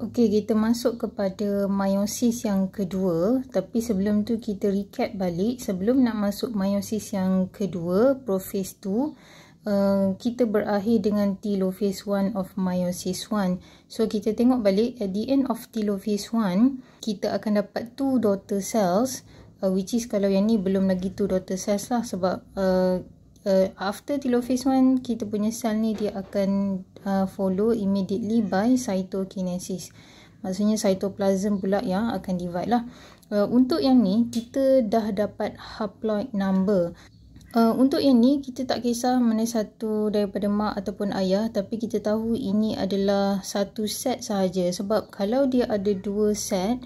Okey, kita masuk kepada meiosis yang kedua. Tapi sebelum tu kita recap balik. Sebelum nak masuk meiosis yang kedua, prophase 2, uh, eh, kita berakhir dengan telophase 1 of meiosis 1. So, kita tengok balik at the end of telophase 1, kita akan dapat two daughter cells. Uh, which is kalau yang ni belum lagi two daughter cells lah sebab uh, uh, after telophase 1 kita punya sel ni dia akan uh, follow immediately by cytokinesis maksudnya cytoplasm pula yang akan divide lah uh, untuk yang ni kita dah dapat haploid number Uh, untuk yang ni kita tak kisah mana satu daripada mak ataupun ayah tapi kita tahu ini adalah satu set sahaja sebab kalau dia ada dua set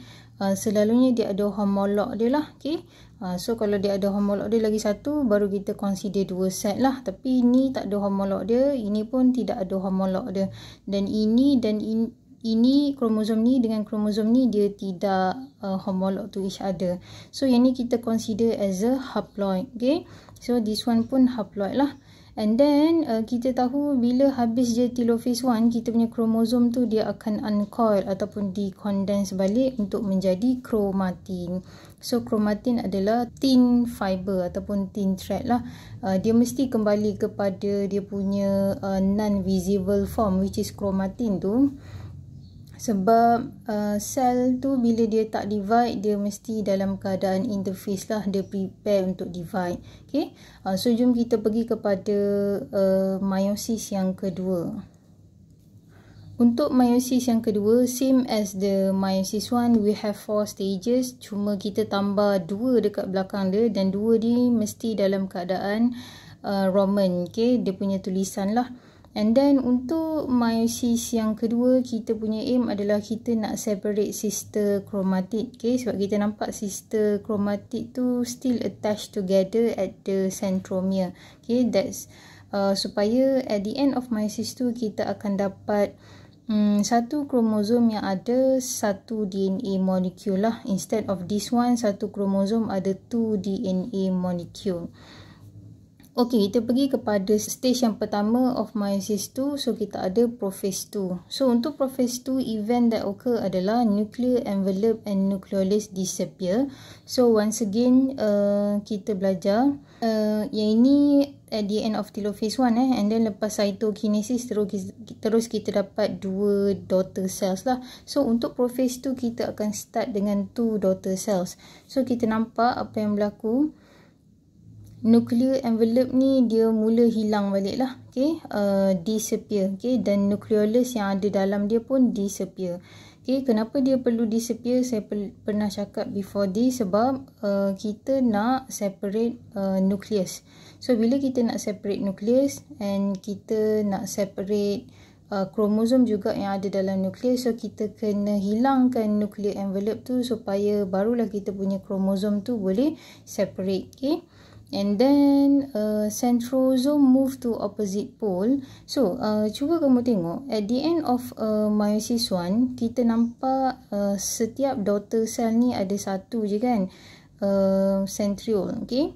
Ah, selalunya dia ada homolog dia lah okay. uh, ah, so kalau dia ada homolog dia lagi satu baru kita consider dua set lah tapi ini tak ada homolog dia ini pun tidak ada homolog dia dan ini dan in, ini kromosom ni dengan kromosom ni dia tidak uh, homolog to each other so yang ni kita consider as a haploid okay. so this one pun haploid lah And then uh, kita tahu bila habis je telophase 1 kita punya kromosom tu dia akan uncoil ataupun decondense balik untuk menjadi kromatin. So kromatin adalah thin fiber ataupun thin thread lah. Uh, dia mesti kembali kepada dia punya uh, non visible form which is kromatin tu sebab uh, sel tu bila dia tak divide dia mesti dalam keadaan interface lah dia prepare untuk divide okay uh, so jom kita pergi kepada uh, meiosis yang kedua untuk meiosis yang kedua same as the meiosis one we have four stages cuma kita tambah dua dekat belakang dia dan dua ni mesti dalam keadaan uh, roman okay dia punya tulisan lah And then untuk meiosis yang kedua kita punya aim adalah kita nak separate sister chromatid. Okay sebab kita nampak sister chromatid tu still attached together at the centromere. Okay that's uh, supaya at the end of meiosis tu kita akan dapat um, satu kromosom yang ada satu DNA molecule lah. Instead of this one satu kromosom ada two DNA molecule. Okay, kita pergi kepada stage yang pertama of myosis 2. So, kita ada prophase 2. So, untuk prophase 2, event that occur adalah nuclear envelope and nucleolus disappear. So, once again, uh, kita belajar. Uh, yang ini at the end of telophase 1 eh. And then lepas cytokinesis terus terus kita dapat dua daughter cells lah. So untuk prophase 2 kita akan start dengan two daughter cells. So kita nampak apa yang berlaku nuclear envelope ni dia mula hilang balik lah. Okay, uh, disappear. Okay, dan nucleolus yang ada dalam dia pun disappear. Okay, kenapa dia perlu disappear? Saya per- pernah cakap before this sebab uh, kita nak separate uh, nucleus. So, bila kita nak separate nucleus and kita nak separate uh, kromosom juga yang ada dalam nucleus, so kita kena hilangkan nuclear envelope tu supaya barulah kita punya kromosom tu boleh separate okay? And then uh, centrosome move to opposite pole. So uh, cuba kamu tengok at the end of uh, meiosis one kita nampak uh, setiap daughter cell ni ada satu je kan uh, centriole, okay?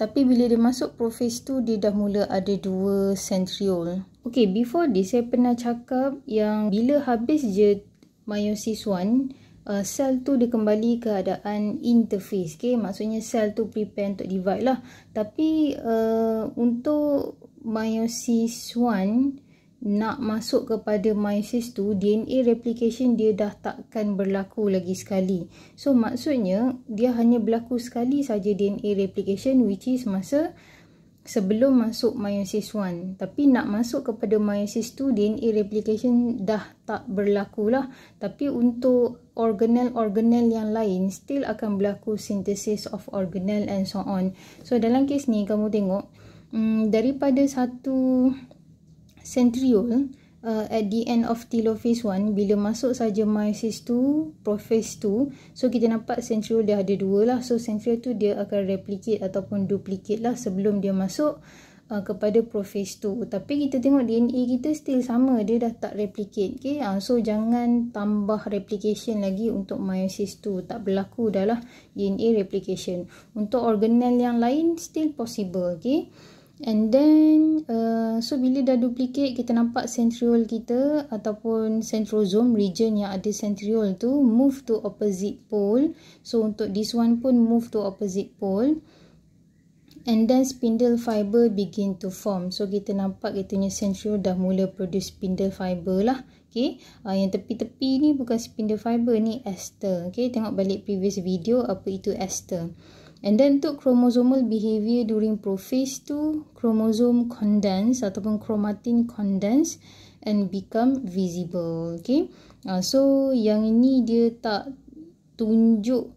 Tapi bila dia masuk prophase tu dia dah mula ada dua centriole. Okay, before this saya pernah cakap yang bila habis je meiosis one uh, sel tu dia kembali keadaan interface okay? maksudnya sel tu prepare untuk divide lah tapi uh, untuk meiosis 1 nak masuk kepada meiosis 2 DNA replication dia dah takkan berlaku lagi sekali so maksudnya dia hanya berlaku sekali saja DNA replication which is masa uh, sebelum masuk meiosis 1 tapi nak masuk kepada meiosis 2 DNA replication dah tak berlaku lah tapi untuk organel-organel yang lain still akan berlaku sintesis of organel and so on so dalam kes ni kamu tengok um, daripada satu centriole uh, at the end of telophase 1 bila masuk saja meiosis 2 prophase 2 so kita nampak centriole dia ada dua lah so centriole tu dia akan replicate ataupun duplicate lah sebelum dia masuk uh, kepada prophase 2 tapi kita tengok DNA kita still sama dia dah tak replicate okay? uh, so jangan tambah replication lagi untuk meiosis 2 tak berlaku dah lah DNA replication untuk organel yang lain still possible okay? And then, uh, so bila dah duplicate, kita nampak centriole kita ataupun centrosome region yang ada centriole tu move to opposite pole. So, untuk this one pun move to opposite pole. And then, spindle fiber begin to form. So, kita nampak kita punya centriole dah mula produce spindle fiber lah. Okay, uh, yang tepi-tepi ni bukan spindle fiber ni, ester. Okay, tengok balik previous video apa itu ester. And then untuk chromosomal behavior during prophase tu, kromosom condense ataupun kromatin condense and become visible. Okay. Uh, so yang ini dia tak tunjuk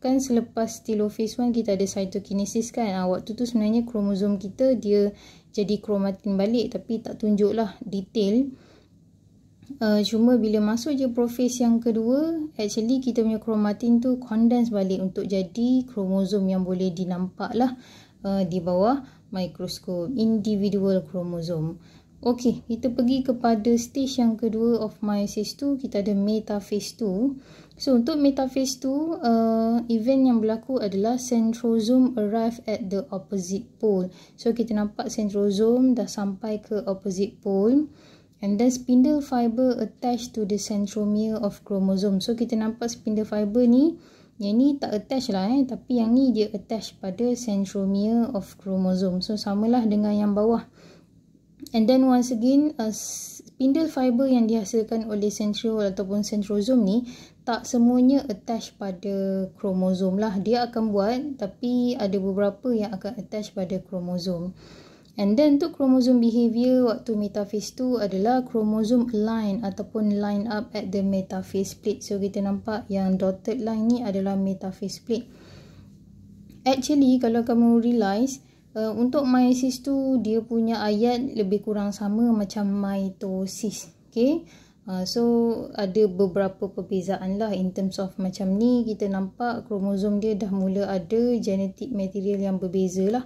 kan selepas telophase 1 kita ada cytokinesis kan. Uh, waktu tu sebenarnya kromosom kita dia jadi kromatin balik tapi tak tunjuk lah detail uh, cuma bila masuk je profase yang kedua actually kita punya kromatin tu condense balik untuk jadi kromosom yang boleh dinampak lah uh, di bawah mikroskop individual kromosom Okey, kita pergi kepada stage yang kedua of meiosis tu kita ada metaphase tu so untuk metaphase tu uh, event yang berlaku adalah centrosome arrive at the opposite pole so kita nampak centrosome dah sampai ke opposite pole And then spindle fiber attached to the centromere of chromosome. So kita nampak spindle fiber ni, yang ni tak attach lah eh. Tapi yang ni dia attach pada centromere of chromosome. So samalah dengan yang bawah. And then once again, uh, spindle fiber yang dihasilkan oleh centriol ataupun centrosome ni, tak semuanya attach pada chromosome lah. Dia akan buat tapi ada beberapa yang akan attach pada chromosome. And then untuk kromosom behavior waktu metaphase tu adalah kromosom line ataupun line up at the metaphase plate. So kita nampak yang dotted line ni adalah metaphase plate. Actually kalau kamu realise Uh, untuk meiosis tu dia punya ayat lebih kurang sama macam mitosis okay? uh, so ada beberapa perbezaan lah in terms of macam ni kita nampak kromosom dia dah mula ada genetik material yang berbeza lah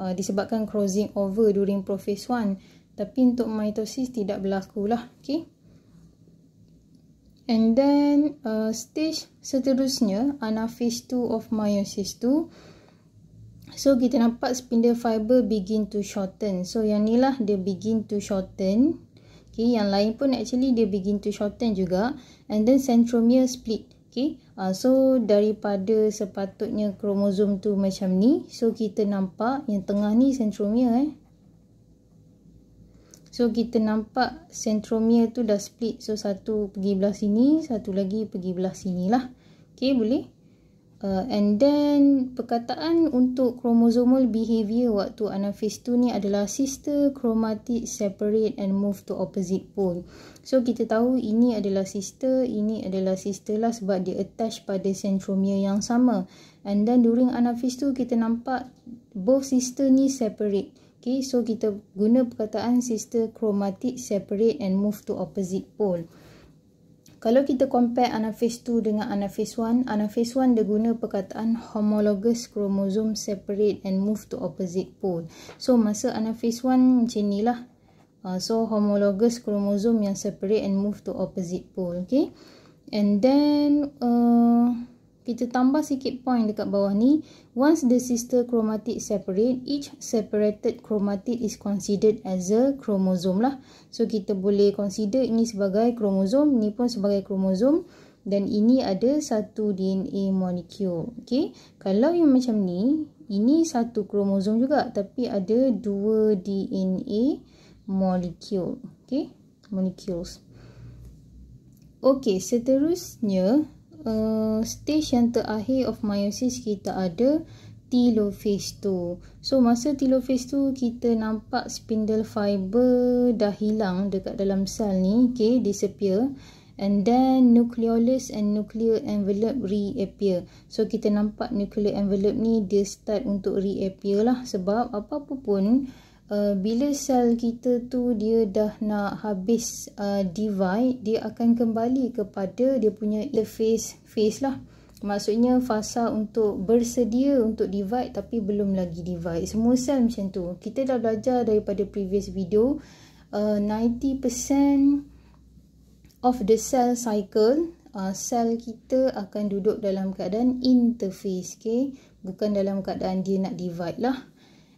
Uh, disebabkan crossing over during prophase 1 tapi untuk mitosis tidak berlaku lah okay. and then uh, stage seterusnya anaphase 2 of meiosis 2 so kita nampak spindle fiber begin to shorten so yang ni lah dia begin to shorten okay, yang lain pun actually dia begin to shorten juga and then centromere split Okay. Uh, so daripada sepatutnya kromosom tu macam ni. So kita nampak yang tengah ni sentromia eh. So kita nampak sentromia tu dah split. So satu pergi belah sini, satu lagi pergi belah sini lah. Okay boleh? Uh, and then perkataan untuk chromosomal behavior waktu anaphase tu ni adalah sister chromatid separate and move to opposite pole. So kita tahu ini adalah sister, ini adalah sister lah sebab dia attach pada centromere yang sama. And then during anaphase tu kita nampak both sister ni separate. Okay, so kita guna perkataan sister chromatid separate and move to opposite pole. Kalau kita compare anaphase 2 dengan anaphase 1, anaphase 1 dia guna perkataan homologous chromosome separate and move to opposite pole. So, masa anaphase 1 macam ni lah. Uh, ah, so, homologous chromosome yang separate and move to opposite pole. Okay. And then, uh, kita tambah sikit point dekat bawah ni once the sister chromatid separate each separated chromatid is considered as a chromosome lah so kita boleh consider ini sebagai kromosom ni pun sebagai kromosom dan ini ada satu DNA molecule Okay. kalau yang macam ni ini satu kromosom juga tapi ada dua DNA molecule Okay, molecules okey seterusnya uh, stage yang terakhir of meiosis kita ada telophase tu. So masa telophase tu kita nampak spindle fiber dah hilang dekat dalam sel ni, okay, disappear and then nucleolus and nuclear envelope reappear. So kita nampak nuclear envelope ni dia start untuk reappear lah sebab apa-apa pun uh, Eh, bila sel kita tu dia dah nak habis uh, divide dia akan kembali kepada dia punya phase phase lah maksudnya fasa untuk bersedia untuk divide tapi belum lagi divide semua sel macam tu kita dah belajar daripada previous video uh, eh, 90% of the cell cycle uh, sel kita akan duduk dalam keadaan interface okay? bukan dalam keadaan dia nak divide lah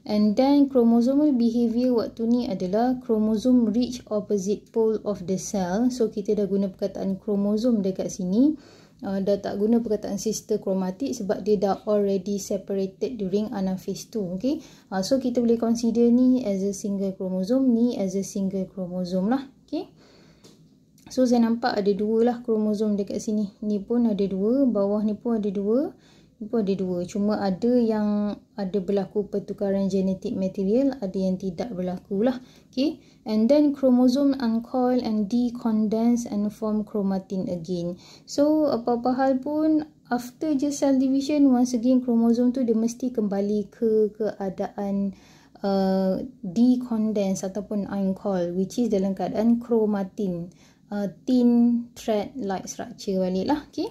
And then chromosomal behavior waktu ni adalah chromosome reach opposite pole of the cell. So kita dah guna perkataan chromosome dekat sini. Uh, dah tak guna perkataan sister chromatic sebab dia dah already separated during anaphase 2. Okay? Uh, so kita boleh consider ni as a single chromosome, ni as a single chromosome lah. Okay? So saya nampak ada dua lah kromosom dekat sini. Ni pun ada dua, bawah ni pun ada dua pun ada dua. Cuma ada yang ada berlaku pertukaran genetik material, ada yang tidak berlaku lah. Okay. And then chromosome uncoil and decondense and form chromatin again. So apa-apa hal pun after je cell division once again chromosome tu dia mesti kembali ke keadaan Uh, decondense ataupun uncoil which is dalam keadaan chromatin uh, thin thread like structure balik lah okay.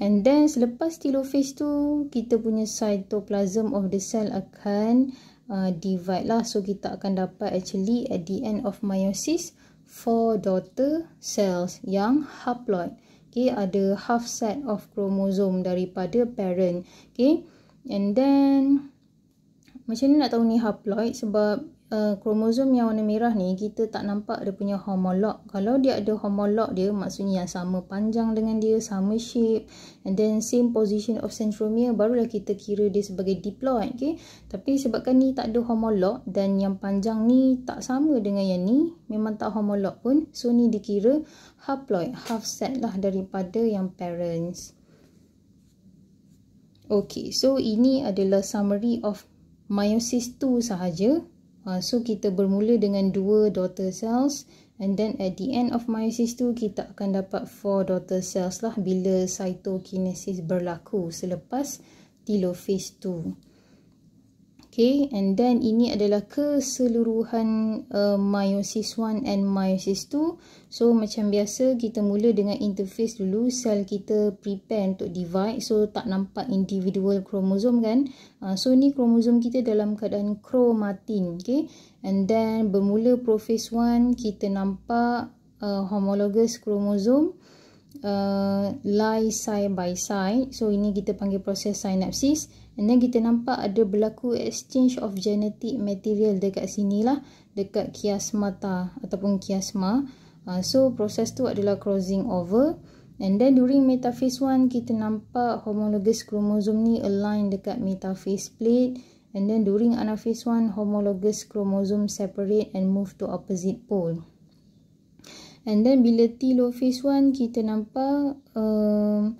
And then selepas telophase tu, kita punya cytoplasm of the cell akan uh, divide lah. So kita akan dapat actually at the end of meiosis, four daughter cells yang haploid. Okay, ada half set of chromosome daripada parent. Okay, and then macam mana nak tahu ni haploid sebab Eh, kromosom yang warna merah ni kita tak nampak dia punya homolog kalau dia ada homolog dia maksudnya yang sama panjang dengan dia sama shape and then same position of centromere barulah kita kira dia sebagai diploid okay? tapi sebabkan ni tak ada homolog dan yang panjang ni tak sama dengan yang ni memang tak homolog pun so ni dikira haploid half set lah daripada yang parents Okay, so ini adalah summary of meiosis 2 sahaja. Uh, so kita bermula dengan dua daughter cells and then at the end of meiosis tu kita akan dapat four daughter cells lah bila cytokinesis berlaku selepas telophase tu. Okay, and then ini adalah keseluruhan uh, meiosis 1 and meiosis 2. So, macam biasa kita mula dengan interface dulu. Sel kita prepare untuk divide. So, tak nampak individual kromosom kan. Uh, so, ni kromosom kita dalam keadaan kromatin. Okay, and then bermula prophase 1 kita nampak uh, homologous kromosom. Uh, lie side by side. So, ini kita panggil proses sinapsis. And then kita nampak ada berlaku exchange of genetic material dekat sini lah. Dekat kiasmata ataupun kiasma. Uh, ah, so proses tu adalah crossing over. And then during metaphase 1 kita nampak homologous kromosom ni align dekat metaphase plate. And then during anaphase 1 homologous kromosom separate and move to opposite pole. And then bila T phase 1 kita nampak... Uh,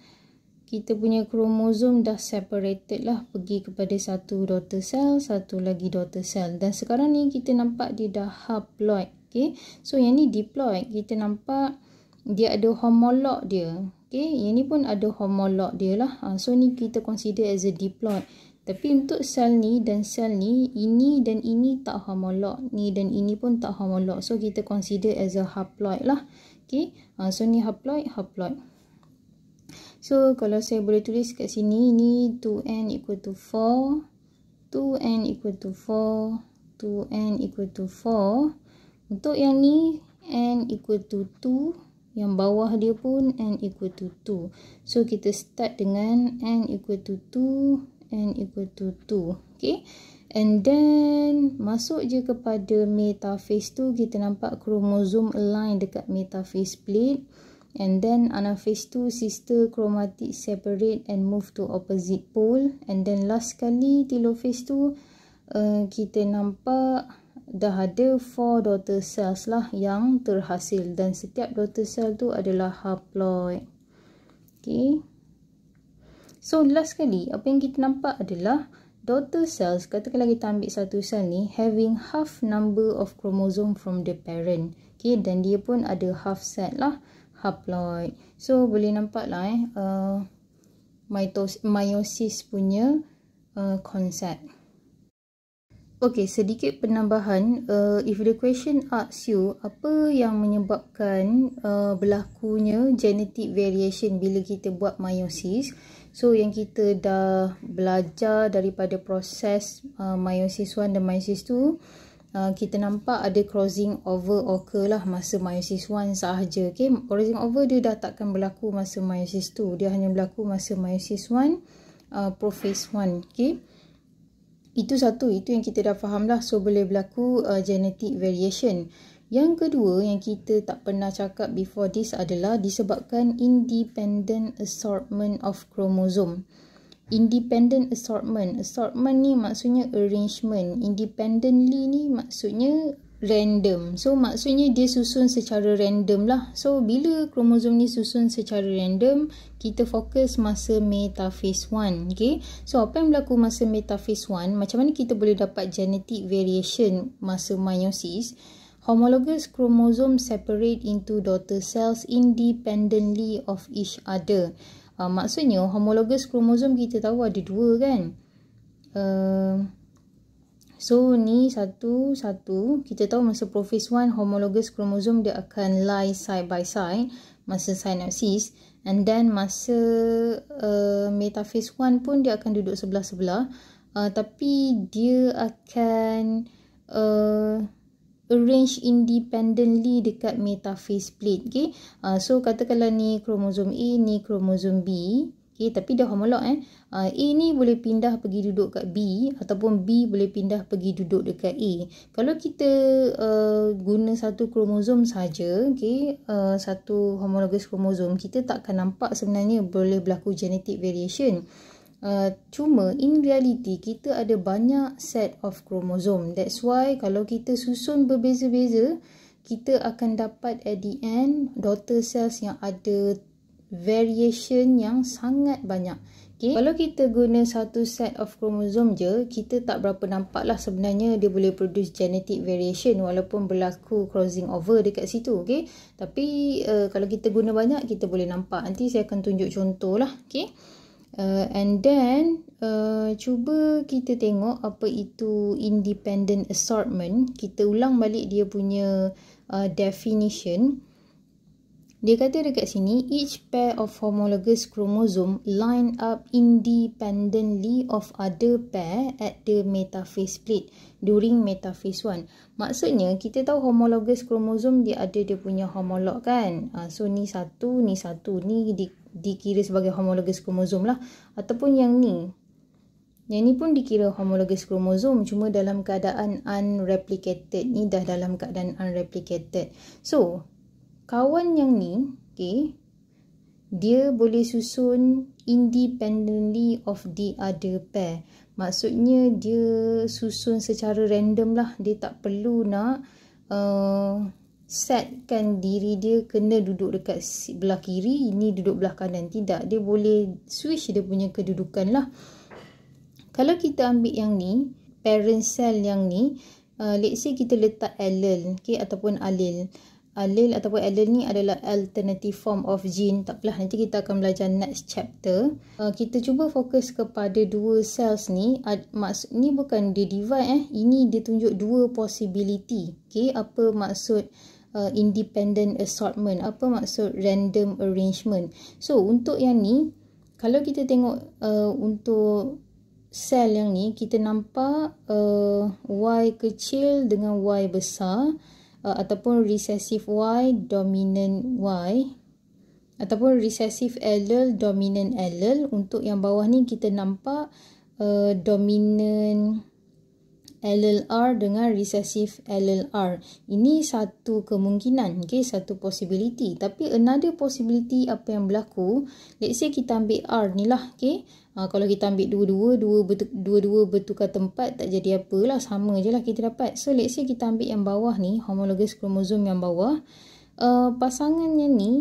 kita punya kromosom dah separated lah pergi kepada satu daughter cell, satu lagi daughter cell. Dan sekarang ni kita nampak dia dah haploid. Okay. So yang ni diploid. Kita nampak dia ada homolog dia. Okay. Yang ni pun ada homolog dia lah. Ha, so ni kita consider as a diploid. Tapi untuk sel ni dan sel ni, ini dan ini tak homolog. Ni dan ini pun tak homolog. So kita consider as a haploid lah. Okay. Ha, so ni haploid, haploid. So kalau saya boleh tulis kat sini ni 2n equal to 4 2n equal to 4 2n equal to 4 Untuk yang ni n equal to 2 Yang bawah dia pun n equal to 2 So kita start dengan n equal to 2 n equal to 2 Okay And then masuk je kepada metaphase tu kita nampak kromosom align dekat metaphase plate and then anaphase phase 2 sister chromatic separate and move to opposite pole and then last kali telophase 2 uh, eh, kita nampak dah ada 4 daughter cells lah yang terhasil dan setiap daughter cell tu adalah haploid Okay. so last kali apa yang kita nampak adalah daughter cells katakanlah kita ambil satu sel ni having half number of chromosome from the parent okay, dan dia pun ada half set lah haploid. So boleh nampak lah eh uh, mitos, meiosis punya uh, konsep. Okay, sedikit penambahan. Uh, if the question asks you apa yang menyebabkan uh, berlakunya genetic variation bila kita buat meiosis, so yang kita dah belajar daripada proses uh, meiosis 1 dan meiosis 2, Ah, kita nampak ada crossing over occur lah masa meiosis 1 sahaja. Okay? Crossing over dia dah takkan berlaku masa meiosis 2. Dia hanya berlaku masa meiosis 1, uh, ah, prophase 1. Okay? Itu satu, itu yang kita dah faham lah. So, boleh berlaku uh, genetic variation. Yang kedua yang kita tak pernah cakap before this adalah disebabkan independent assortment of chromosome independent assortment. Assortment ni maksudnya arrangement. Independently ni maksudnya random. So maksudnya dia susun secara random lah. So bila kromosom ni susun secara random, kita fokus masa metaphase 1. Okay. So apa yang berlaku masa metaphase 1, macam mana kita boleh dapat genetic variation masa meiosis? Homologous chromosome separate into daughter cells independently of each other. Uh, maksudnya homologous kromosom kita tahu ada dua kan. Uh, so ni satu satu kita tahu masa profis one homologous kromosom dia akan lie side by side masa synapsis and then masa uh, metaphase one pun dia akan duduk sebelah-sebelah uh, tapi dia akan uh, arrange independently dekat metaphase plate okay uh, so katakanlah ni kromosom A ni kromosom B okay tapi dia homolog eh uh, A ni boleh pindah pergi duduk kat B ataupun B boleh pindah pergi duduk dekat A kalau kita uh, guna satu kromosom saja okay uh, satu homologous kromosom kita takkan nampak sebenarnya boleh berlaku genetic variation Uh, cuma in reality kita ada banyak set of chromosome. That's why kalau kita susun berbeza-beza, kita akan dapat at the end daughter cells yang ada variation yang sangat banyak. Okay. Kalau kita guna satu set of chromosome je, kita tak berapa nampak lah sebenarnya dia boleh produce genetic variation walaupun berlaku crossing over dekat situ. Okay. Tapi uh, kalau kita guna banyak, kita boleh nampak. Nanti saya akan tunjuk contoh lah. Okay uh, and then uh, cuba kita tengok apa itu independent assortment kita ulang balik dia punya uh, definition dia kata dekat sini each pair of homologous chromosome line up independently of other pair at the metaphase plate during metaphase 1. Maksudnya kita tahu homologous chromosome dia ada dia punya homolog kan. Ah, so ni satu, ni satu, ni di dikira sebagai homologous kromosom lah ataupun yang ni yang ni pun dikira homologous kromosom cuma dalam keadaan unreplicated ni dah dalam keadaan unreplicated so kawan yang ni okay, dia boleh susun independently of the other pair maksudnya dia susun secara random lah dia tak perlu nak uh, setkan diri dia kena duduk dekat belah kiri, ini duduk belah kanan. Tidak, dia boleh switch dia punya kedudukan lah. Kalau kita ambil yang ni, parent cell yang ni, uh, let's say kita letak allele okay, ataupun alil. Alil ataupun allele ni adalah alternative form of gene. Takpelah, nanti kita akan belajar next chapter. Uh, kita cuba fokus kepada dua cells ni. Uh, maksud ni bukan dia divide eh. Ini dia tunjuk dua possibility. Okay, apa maksud uh, uh, independent assortment. Apa maksud random arrangement? So, untuk yang ni, kalau kita tengok uh, untuk sel yang ni, kita nampak uh, Y kecil dengan Y besar uh, ataupun recessive Y, dominant Y ataupun recessive allele, dominant allele. Untuk yang bawah ni, kita nampak uh, dominant LLR dengan recessive LLR. Ini satu kemungkinan, okay? satu possibility. Tapi another possibility apa yang berlaku, let's say kita ambil R ni lah. Okay? Ha, ah, kalau kita ambil dua-dua, dua-dua bertukar tempat, tak jadi apa lah, Sama je lah kita dapat. So let's say kita ambil yang bawah ni, homologous kromosom yang bawah. Uh, pasangannya ni,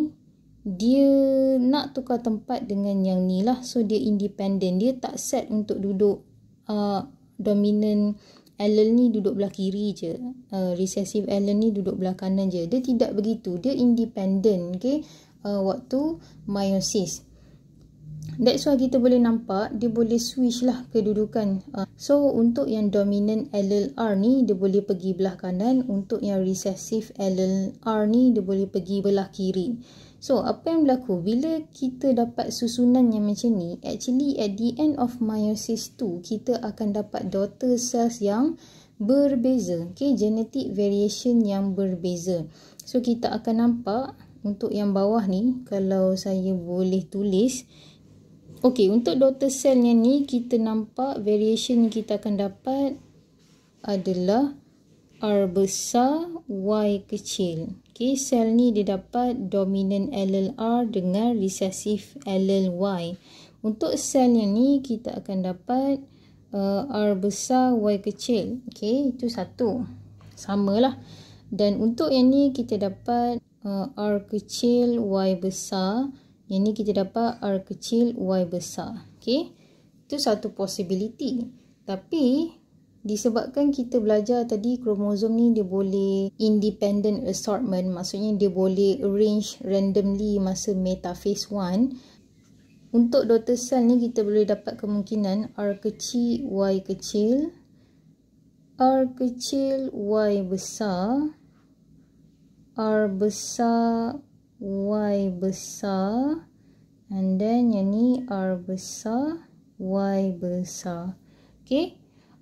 dia nak tukar tempat dengan yang ni lah. So dia independent. Dia tak set untuk duduk uh, dominant allele ni duduk belah kiri je. Uh, recessive allele ni duduk belah kanan je. Dia tidak begitu. Dia independent. Okay. Uh, waktu meiosis. That's why kita boleh nampak dia boleh switch lah kedudukan. Uh, so untuk yang dominant allele R ni dia boleh pergi belah kanan. Untuk yang recessive allele R ni dia boleh pergi belah kiri. So apa yang berlaku bila kita dapat susunan yang macam ni actually at the end of meiosis 2 kita akan dapat daughter cells yang berbeza okay genetic variation yang berbeza so kita akan nampak untuk yang bawah ni kalau saya boleh tulis okay untuk daughter cell yang ni kita nampak variation yang kita akan dapat adalah R besar, Y kecil. Okay, sel ni dia dapat dominant allele R dengan resesif allele Y. Untuk sel yang ni, kita akan dapat uh, R besar, Y kecil. Okay, itu satu. Sama lah. Dan untuk yang ni, kita dapat uh, R kecil, Y besar. Yang ni kita dapat R kecil, Y besar. Okay, itu satu possibility. Tapi, Disebabkan kita belajar tadi kromosom ni dia boleh independent assortment maksudnya dia boleh arrange randomly masa metaphase 1 untuk daughter cell ni kita boleh dapat kemungkinan R kecil Y kecil R kecil Y besar R besar Y besar and then yang ni R besar Y besar okay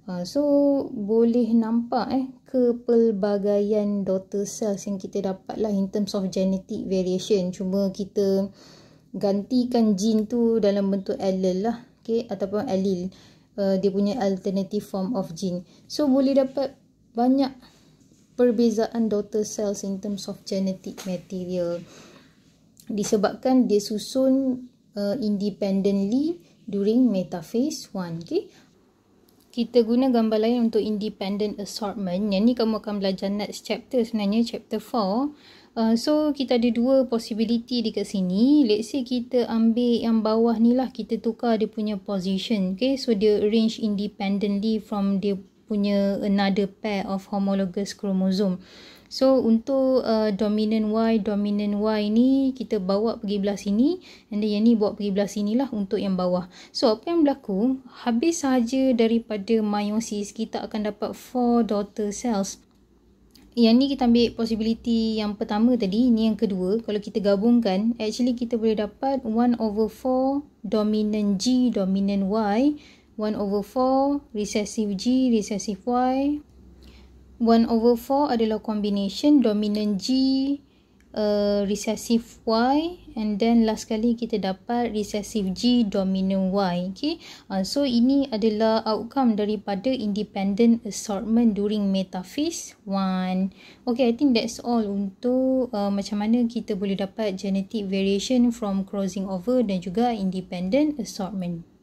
Ah, so boleh nampak eh kepelbagaian daughter cells yang kita dapat lah in terms of genetic variation cuma kita gantikan gene tu dalam bentuk allele lah okay, ataupun allele uh, dia punya alternative form of gene so boleh dapat banyak perbezaan daughter cells in terms of genetic material disebabkan dia susun uh, independently during metaphase 1 okay? kita guna gambar lain untuk independent assortment. Yang ni kamu akan belajar next chapter sebenarnya, chapter 4. Uh, so, kita ada dua possibility dekat sini. Let's say kita ambil yang bawah ni lah, kita tukar dia punya position. Okay, so dia arrange independently from dia punya another pair of homologous chromosome. So untuk uh, dominant Y, dominant Y ni kita bawa pergi belah sini and then yang ni bawa pergi belah sini lah untuk yang bawah. So apa yang berlaku? Habis saja daripada meiosis kita akan dapat 4 daughter cells. Yang ni kita ambil possibility yang pertama tadi, ni yang kedua. Kalau kita gabungkan, actually kita boleh dapat 1 over 4 dominant G, dominant Y. 1 over 4 recessive G, recessive Y. 1 over 4 adalah combination dominant G uh, recessive Y and then last kali kita dapat recessive G dominant Y okay? uh, so ini adalah outcome daripada independent assortment during metaphase 1 okay I think that's all untuk uh, macam mana kita boleh dapat genetic variation from crossing over dan juga independent assortment